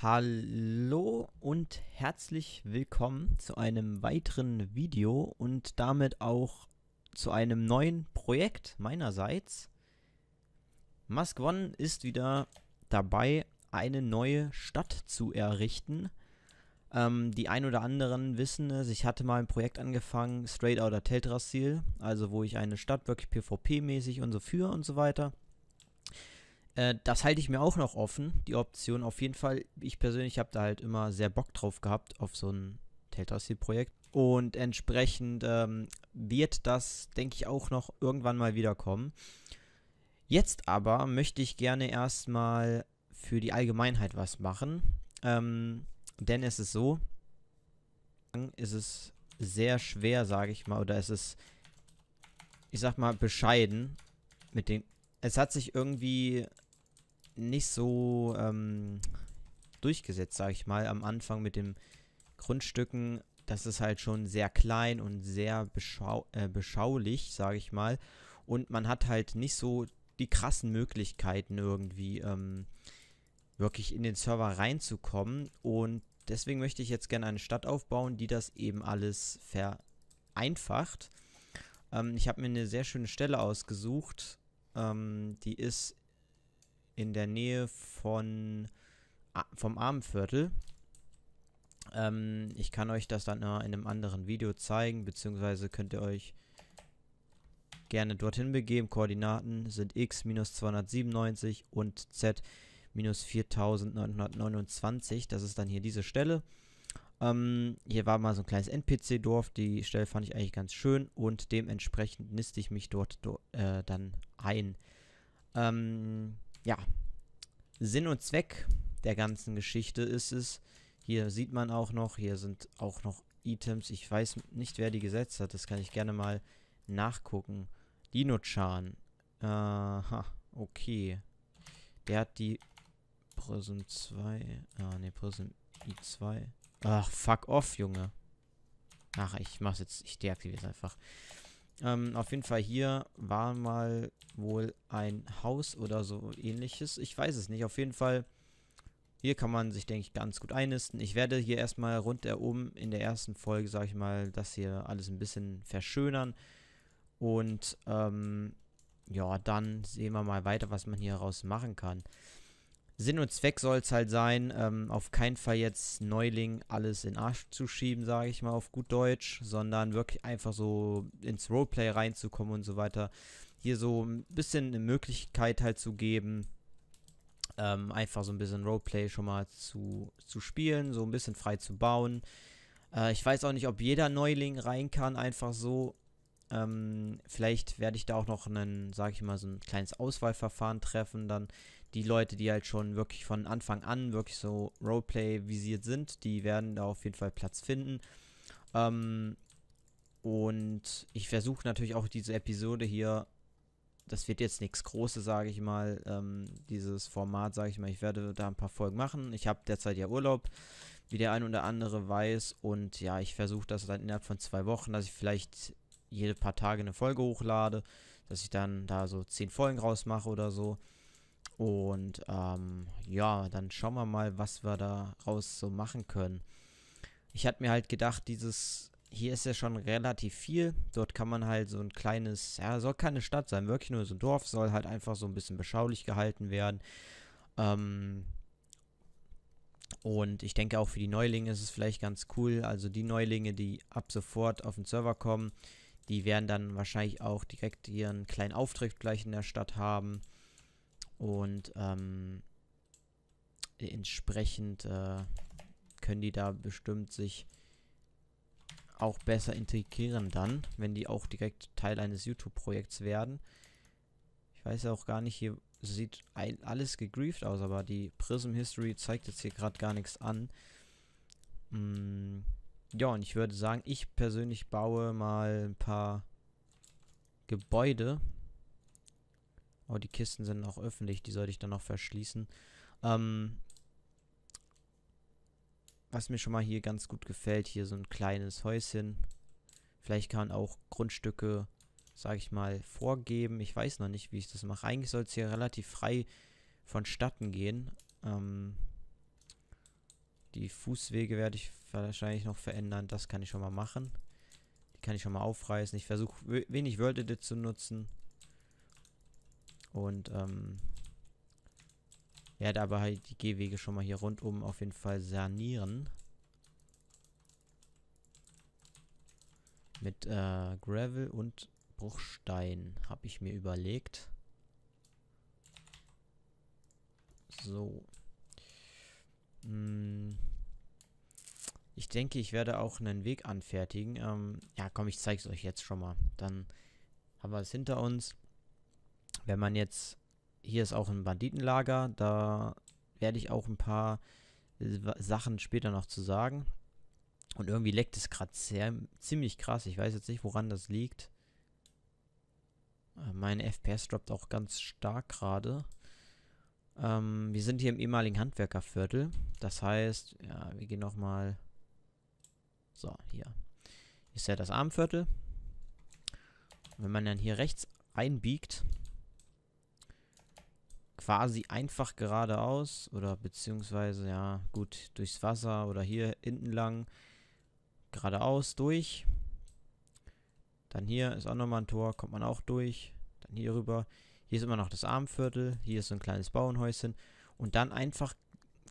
Hallo und herzlich willkommen zu einem weiteren Video und damit auch zu einem neuen Projekt meinerseits. Mask One ist wieder dabei, eine neue Stadt zu errichten. Ähm, die ein oder anderen wissen es, ich hatte mal ein Projekt angefangen, Straight Outta Teldrassil, also wo ich eine Stadt wirklich PvP-mäßig und so führe und so weiter äh, das halte ich mir auch noch offen, die Option. Auf jeden Fall, ich persönlich habe da halt immer sehr Bock drauf gehabt, auf so ein Telltale Projekt. Und entsprechend ähm, wird das, denke ich, auch noch irgendwann mal wiederkommen. Jetzt aber möchte ich gerne erstmal für die Allgemeinheit was machen. Ähm, denn es ist so, ist es sehr schwer, sage ich mal, oder es ist, ich sag mal, bescheiden mit den. Es hat sich irgendwie nicht so ähm, durchgesetzt, sage ich mal, am Anfang mit den Grundstücken. Das ist halt schon sehr klein und sehr beschau äh, beschaulich, sage ich mal. Und man hat halt nicht so die krassen Möglichkeiten irgendwie ähm, wirklich in den Server reinzukommen. Und deswegen möchte ich jetzt gerne eine Stadt aufbauen, die das eben alles vereinfacht. Ähm, ich habe mir eine sehr schöne Stelle ausgesucht. Ähm, die ist in der Nähe von vom Armenviertel. Ähm, ich kann euch das dann äh, in einem anderen Video zeigen, beziehungsweise könnt ihr euch gerne dorthin begeben. Koordinaten sind x-297 und z-4929. Das ist dann hier diese Stelle. Ähm, hier war mal so ein kleines NPC-Dorf. Die Stelle fand ich eigentlich ganz schön und dementsprechend niste ich mich dort do, äh, dann ein. Ähm, ja, Sinn und Zweck der ganzen Geschichte ist es. Hier sieht man auch noch, hier sind auch noch Items. Ich weiß nicht, wer die gesetzt hat. Das kann ich gerne mal nachgucken. Dino-Chan. Aha, okay. Der hat die Prism 2. Ah, ne, Prism I2. Ach, fuck off, Junge. Ach, ich mach's jetzt. Ich deaktiviere es einfach. Ähm, auf jeden Fall hier war mal wohl ein Haus oder so ähnliches. Ich weiß es nicht. Auf jeden Fall, hier kann man sich, denke ich, ganz gut einnisten. Ich werde hier erstmal rundherum in der ersten Folge, sage ich mal, das hier alles ein bisschen verschönern. Und, ähm, ja, dann sehen wir mal weiter, was man hier raus machen kann. Sinn und Zweck soll es halt sein, ähm, auf keinen Fall jetzt Neuling alles in Arsch zu schieben, sage ich mal auf gut Deutsch, sondern wirklich einfach so ins Roleplay reinzukommen und so weiter. Hier so ein bisschen eine Möglichkeit halt zu geben, ähm, einfach so ein bisschen Roleplay schon mal zu, zu spielen, so ein bisschen frei zu bauen. Äh, ich weiß auch nicht, ob jeder Neuling rein kann, einfach so. Ähm, vielleicht werde ich da auch noch einen, sage ich mal, so ein kleines Auswahlverfahren treffen, dann die Leute, die halt schon wirklich von Anfang an wirklich so Roleplay visiert sind, die werden da auf jeden Fall Platz finden. Ähm, und ich versuche natürlich auch diese Episode hier, das wird jetzt nichts Großes, sage ich mal, ähm, dieses Format, sage ich mal, ich werde da ein paar Folgen machen. Ich habe derzeit ja Urlaub, wie der ein oder andere weiß. Und ja, ich versuche das dann innerhalb von zwei Wochen, dass ich vielleicht jede paar Tage eine Folge hochlade, dass ich dann da so zehn Folgen rausmache oder so. Und ähm, ja, dann schauen wir mal, was wir daraus so machen können. Ich hatte mir halt gedacht, dieses hier ist ja schon relativ viel. Dort kann man halt so ein kleines, ja, soll keine Stadt sein, wirklich nur so ein Dorf, soll halt einfach so ein bisschen beschaulich gehalten werden. Ähm, und ich denke auch für die Neulinge ist es vielleicht ganz cool. Also die Neulinge, die ab sofort auf den Server kommen, die werden dann wahrscheinlich auch direkt ihren kleinen Auftritt gleich in der Stadt haben. Und ähm, entsprechend äh, können die da bestimmt sich auch besser integrieren dann, wenn die auch direkt Teil eines YouTube-Projekts werden. Ich weiß ja auch gar nicht, hier sieht alles gegrieft aus, aber die Prism History zeigt jetzt hier gerade gar nichts an. Mm, ja, und ich würde sagen, ich persönlich baue mal ein paar Gebäude Oh, die Kisten sind noch öffentlich. Die sollte ich dann noch verschließen. Ähm, was mir schon mal hier ganz gut gefällt, hier so ein kleines Häuschen. Vielleicht kann man auch Grundstücke, sage ich mal, vorgeben. Ich weiß noch nicht, wie ich das mache. Eigentlich soll es hier relativ frei vonstatten gehen. Ähm, die Fußwege werde ich wahrscheinlich noch verändern. Das kann ich schon mal machen. Die kann ich schon mal aufreißen. Ich versuche wenig Wörter zu nutzen. Und ähm, ja, aber halt die Gehwege schon mal hier rundum auf jeden Fall sanieren. Mit äh, Gravel und Bruchstein habe ich mir überlegt. So. Hm. Ich denke, ich werde auch einen Weg anfertigen. Ähm, ja, komm, ich zeige es euch jetzt schon mal. Dann haben wir es hinter uns wenn man jetzt, hier ist auch ein Banditenlager, da werde ich auch ein paar äh, Sachen später noch zu sagen. Und irgendwie leckt es gerade ziemlich krass. Ich weiß jetzt nicht, woran das liegt. Äh, mein FPS droppt auch ganz stark gerade. Ähm, wir sind hier im ehemaligen Handwerkerviertel. Das heißt, ja, wir gehen nochmal. So, hier. Ist ja das Armviertel. wenn man dann hier rechts einbiegt, quasi einfach geradeaus oder beziehungsweise, ja, gut, durchs Wasser oder hier hinten lang geradeaus durch. Dann hier ist auch nochmal ein Tor, kommt man auch durch. Dann hier rüber. Hier ist immer noch das Armviertel. Hier ist so ein kleines Bauernhäuschen. Und dann einfach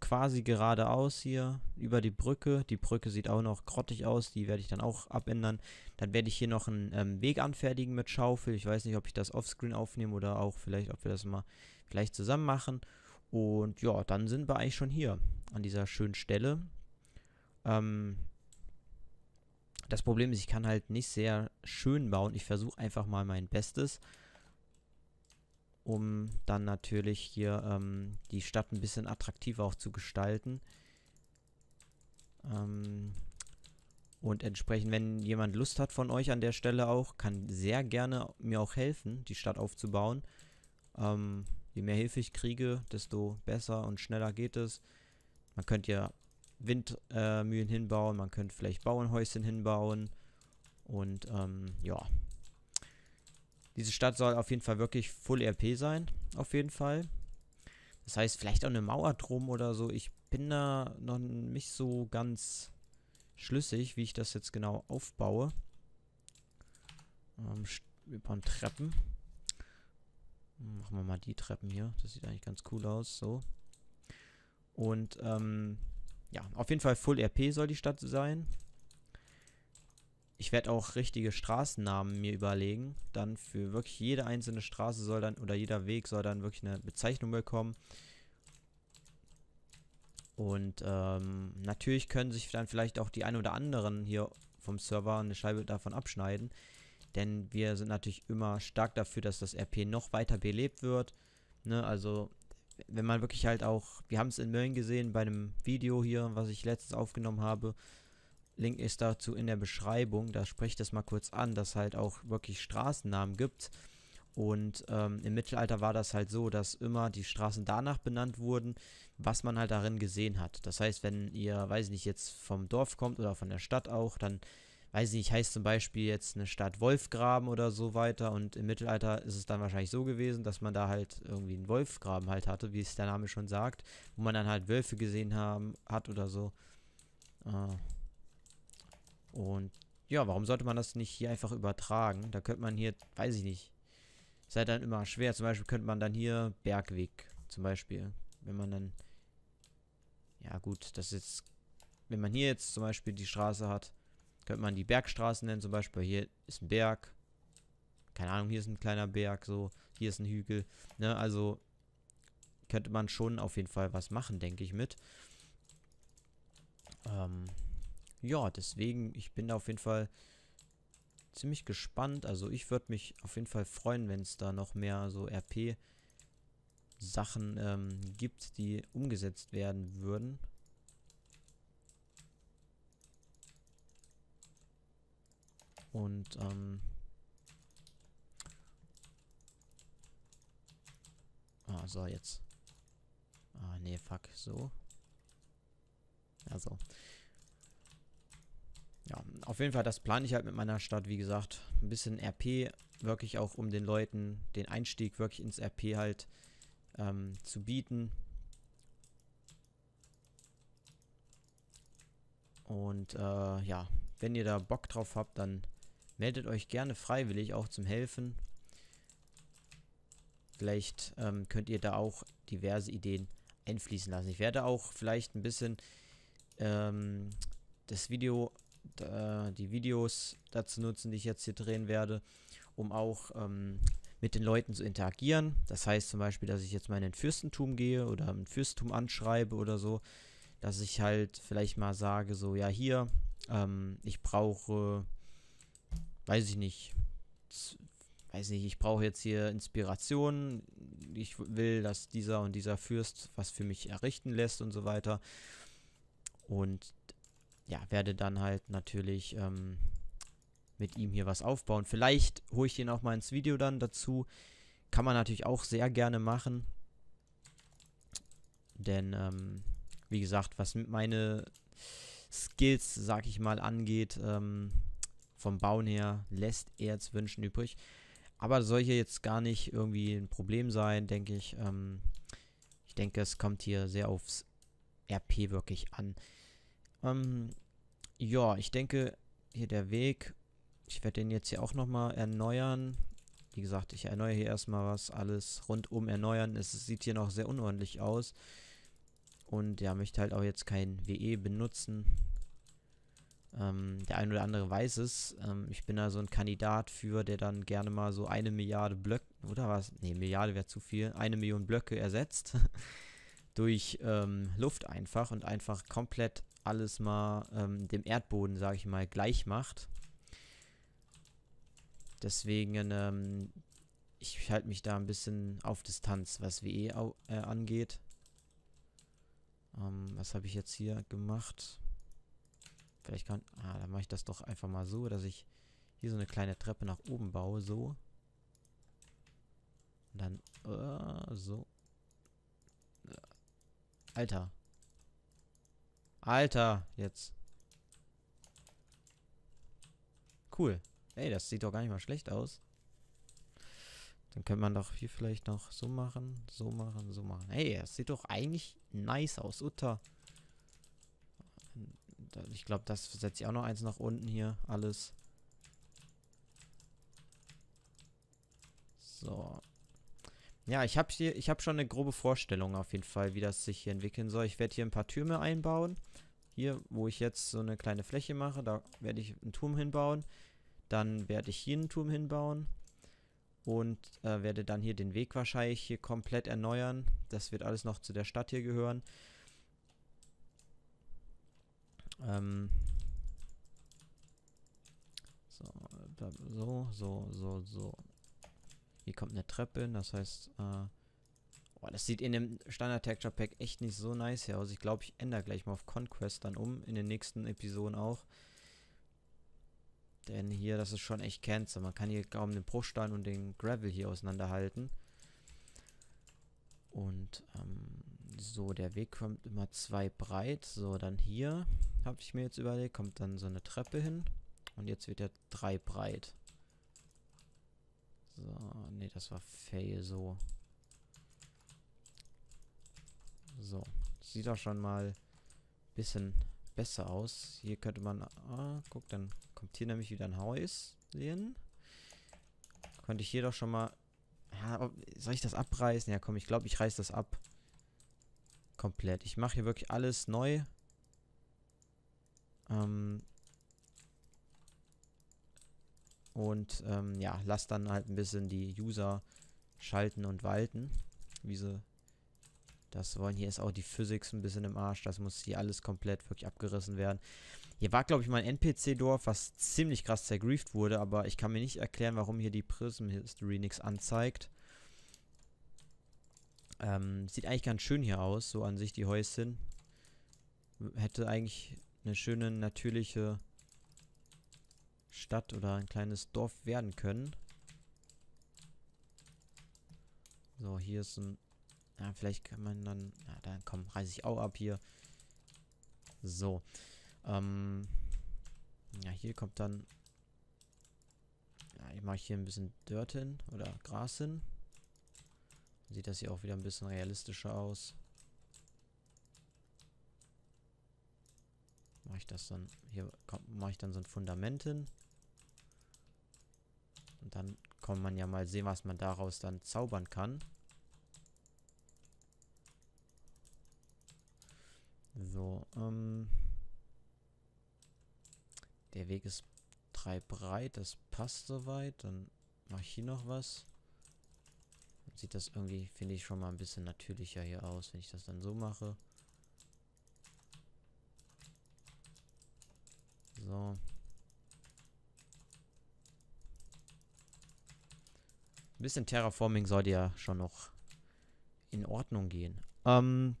quasi geradeaus hier über die Brücke. Die Brücke sieht auch noch grottig aus. Die werde ich dann auch abändern. Dann werde ich hier noch einen ähm, Weg anfertigen mit Schaufel. Ich weiß nicht, ob ich das offscreen aufnehme oder auch vielleicht, ob wir das mal gleich zusammen machen. Und ja, dann sind wir eigentlich schon hier an dieser schönen Stelle. Ähm, das Problem ist, ich kann halt nicht sehr schön bauen. Ich versuche einfach mal mein Bestes, um dann natürlich hier ähm, die Stadt ein bisschen attraktiver auch zu gestalten. Ähm, und entsprechend, wenn jemand Lust hat von euch an der Stelle auch, kann sehr gerne mir auch helfen, die Stadt aufzubauen. Ähm, Je mehr Hilfe ich kriege, desto besser und schneller geht es. Man könnte ja Windmühlen äh, hinbauen, man könnte vielleicht Bauernhäuschen hinbauen. Und ähm, ja. Diese Stadt soll auf jeden Fall wirklich Full RP e sein. Auf jeden Fall. Das heißt, vielleicht auch eine Mauer drum oder so. Ich bin da noch nicht so ganz schlüssig, wie ich das jetzt genau aufbaue. Ähm, wir bauen Treppen. Machen wir mal die Treppen hier. Das sieht eigentlich ganz cool aus. So. Und ähm, ja, auf jeden Fall Full RP soll die Stadt sein. Ich werde auch richtige Straßennamen mir überlegen. Dann für wirklich jede einzelne Straße soll dann oder jeder Weg soll dann wirklich eine Bezeichnung bekommen. Und ähm, natürlich können sich dann vielleicht auch die ein oder anderen hier vom Server eine Scheibe davon abschneiden. Denn wir sind natürlich immer stark dafür, dass das RP noch weiter belebt wird. Ne, also wenn man wirklich halt auch, wir haben es in Mölln gesehen bei einem Video hier, was ich letztens aufgenommen habe. Link ist dazu in der Beschreibung, da spreche ich das mal kurz an, dass halt auch wirklich Straßennamen gibt. Und ähm, im Mittelalter war das halt so, dass immer die Straßen danach benannt wurden, was man halt darin gesehen hat. Das heißt, wenn ihr, weiß nicht, jetzt vom Dorf kommt oder von der Stadt auch, dann weiß nicht, heißt zum Beispiel jetzt eine Stadt Wolfgraben oder so weiter und im Mittelalter ist es dann wahrscheinlich so gewesen, dass man da halt irgendwie einen Wolfgraben halt hatte, wie es der Name schon sagt, wo man dann halt Wölfe gesehen haben, hat oder so. Äh, und ja, warum sollte man das nicht hier einfach übertragen? Da könnte man hier, weiß ich nicht, ist halt dann immer schwer. Zum Beispiel könnte man dann hier Bergweg zum Beispiel, wenn man dann, ja gut, das ist, wenn man hier jetzt zum Beispiel die Straße hat, könnte man die Bergstraßen nennen, zum Beispiel. Hier ist ein Berg. Keine Ahnung, hier ist ein kleiner Berg, so. Hier ist ein Hügel. Ne, also könnte man schon auf jeden Fall was machen, denke ich, mit. Ähm, ja, deswegen, ich bin da auf jeden Fall ziemlich gespannt. Also ich würde mich auf jeden Fall freuen, wenn es da noch mehr so RP-Sachen ähm, gibt, die umgesetzt werden würden. Und ähm, Ah, so, jetzt. Ah, nee, fuck, so. Also. Ja, auf jeden Fall, das plane ich halt mit meiner Stadt, wie gesagt. Ein bisschen RP, wirklich auch um den Leuten den Einstieg wirklich ins RP halt ähm, zu bieten. Und äh, ja, wenn ihr da Bock drauf habt, dann Meldet euch gerne freiwillig auch zum Helfen. Vielleicht ähm, könnt ihr da auch diverse Ideen einfließen lassen. Ich werde auch vielleicht ein bisschen ähm, das Video, äh, die Videos dazu nutzen, die ich jetzt hier drehen werde, um auch ähm, mit den Leuten zu interagieren. Das heißt zum Beispiel, dass ich jetzt mal in ein Fürstentum gehe oder ein Fürstentum anschreibe oder so, dass ich halt vielleicht mal sage, so ja hier, ähm, ich brauche weiß ich nicht, weiß nicht, ich brauche jetzt hier Inspiration, ich will, dass dieser und dieser Fürst was für mich errichten lässt und so weiter. Und ja, werde dann halt natürlich ähm, mit ihm hier was aufbauen. Vielleicht hole ich ihn auch mal ins Video dann dazu. Kann man natürlich auch sehr gerne machen. Denn, ähm, wie gesagt, was meine Skills, sag ich mal, angeht, ähm, vom Bauen her lässt eher zu wünschen übrig. Aber soll hier jetzt gar nicht irgendwie ein Problem sein, denke ich. Ähm, ich denke, es kommt hier sehr aufs RP wirklich an. Ähm, ja, ich denke, hier der Weg. Ich werde den jetzt hier auch nochmal erneuern. Wie gesagt, ich erneuere hier erstmal was, alles rundum erneuern. Es sieht hier noch sehr unordentlich aus. Und ja, möchte halt auch jetzt kein WE benutzen. Ähm, der ein oder andere weiß es. Ähm, ich bin da so ein Kandidat für, der dann gerne mal so eine Milliarde Blöcke, oder was? Nee, Milliarde wäre zu viel. Eine Million Blöcke ersetzt. durch ähm, Luft einfach und einfach komplett alles mal ähm, dem Erdboden, sage ich mal, gleich macht. Deswegen, ähm, ich halte mich da ein bisschen auf Distanz, was WE äh, angeht. Ähm, was habe ich jetzt hier gemacht? Vielleicht kann... Ah, dann mache ich das doch einfach mal so, dass ich hier so eine kleine Treppe nach oben baue. So. Und dann... Uh, so. Alter. Alter, jetzt. Cool. Ey, das sieht doch gar nicht mal schlecht aus. Dann könnte man doch hier vielleicht noch so machen, so machen, so machen. Ey, das sieht doch eigentlich nice aus. Utter ich glaube, das setze ich auch noch eins nach unten hier. Alles. So. Ja, ich habe hier, ich habe schon eine grobe Vorstellung auf jeden Fall, wie das sich hier entwickeln soll. Ich werde hier ein paar Türme einbauen. Hier, wo ich jetzt so eine kleine Fläche mache, da werde ich einen Turm hinbauen. Dann werde ich hier einen Turm hinbauen. Und äh, werde dann hier den Weg wahrscheinlich hier komplett erneuern. Das wird alles noch zu der Stadt hier gehören. Ähm, so, so, so, so, so. Hier kommt eine Treppe hin, das heißt, äh, boah, das sieht in dem Standard Texture Pack echt nicht so nice aus. Ich glaube, ich ändere gleich mal auf Conquest dann um, in den nächsten Episoden auch. Denn hier, das ist schon echt Cancer. Man kann hier kaum den Bruchstein und den Gravel hier auseinanderhalten. Und, ähm, so, der Weg kommt immer zwei breit. So, dann hier, habe ich mir jetzt überlegt, kommt dann so eine Treppe hin. Und jetzt wird er drei breit. So, nee, das war fail, so. So, sieht auch schon mal ein bisschen besser aus. Hier könnte man, ah, guck, dann kommt hier nämlich wieder ein Häuschen. Könnte ich hier doch schon mal, ja, soll ich das abreißen? Ja, komm, ich glaube, ich reiß das ab komplett. Ich mache hier wirklich alles neu. Ähm und ähm, ja, lass dann halt ein bisschen die User schalten und walten, wie sie das wollen. Hier ist auch die Physik ein bisschen im Arsch. Das muss hier alles komplett wirklich abgerissen werden. Hier war, glaube ich, mal ein NPC-Dorf, was ziemlich krass zergrieft wurde, aber ich kann mir nicht erklären, warum hier die Prism History nichts anzeigt. Ähm, sieht eigentlich ganz schön hier aus, so an sich die Häuschen. Hätte eigentlich eine schöne natürliche Stadt oder ein kleines Dorf werden können. So, hier ist ein... Ja, vielleicht kann man dann... Ja, dann komm, reiße ich auch ab hier. So. Ähm... Ja, hier kommt dann... Ja, ich mache hier ein bisschen Dirt hin oder Gras hin. Sieht das hier auch wieder ein bisschen realistischer aus. Mache ich das dann, hier mache ich dann so ein Fundament hin. Und dann kann man ja mal sehen, was man daraus dann zaubern kann. So, ähm... Der Weg ist drei breit, das passt soweit. Dann mache ich hier noch was sieht das irgendwie, finde ich, schon mal ein bisschen natürlicher hier aus, wenn ich das dann so mache. So. Ein bisschen Terraforming sollte ja schon noch in Ordnung gehen. Ähm,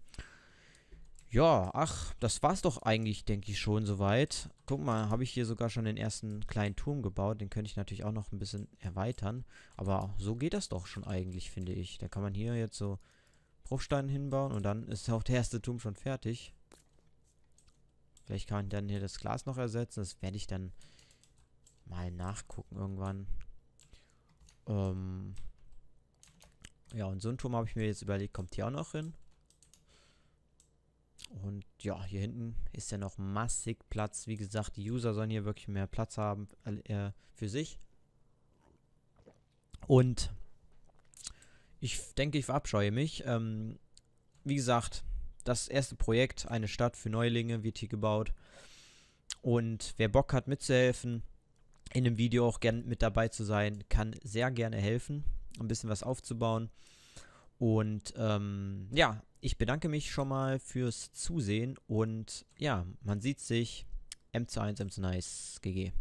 ja, ach, das war's doch eigentlich, denke ich, schon soweit. Guck mal, habe ich hier sogar schon den ersten kleinen Turm gebaut. Den könnte ich natürlich auch noch ein bisschen erweitern. Aber so geht das doch schon eigentlich, finde ich. Da kann man hier jetzt so Bruchsteine hinbauen und dann ist auch der erste Turm schon fertig. Vielleicht kann ich dann hier das Glas noch ersetzen. Das werde ich dann mal nachgucken irgendwann. Ähm ja, und so einen Turm habe ich mir jetzt überlegt, kommt hier auch noch hin. Und ja, hier hinten ist ja noch massig Platz. Wie gesagt, die User sollen hier wirklich mehr Platz haben äh, äh für sich. Und ich denke, ich verabscheue mich. Ähm, wie gesagt, das erste Projekt, eine Stadt für Neulinge, wird hier gebaut. Und wer Bock hat mitzuhelfen, in dem Video auch gerne mit dabei zu sein, kann sehr gerne helfen, ein bisschen was aufzubauen. Und ähm, ja, ich bedanke mich schon mal fürs Zusehen und ja, man sieht sich. M21 M2 Nice GG.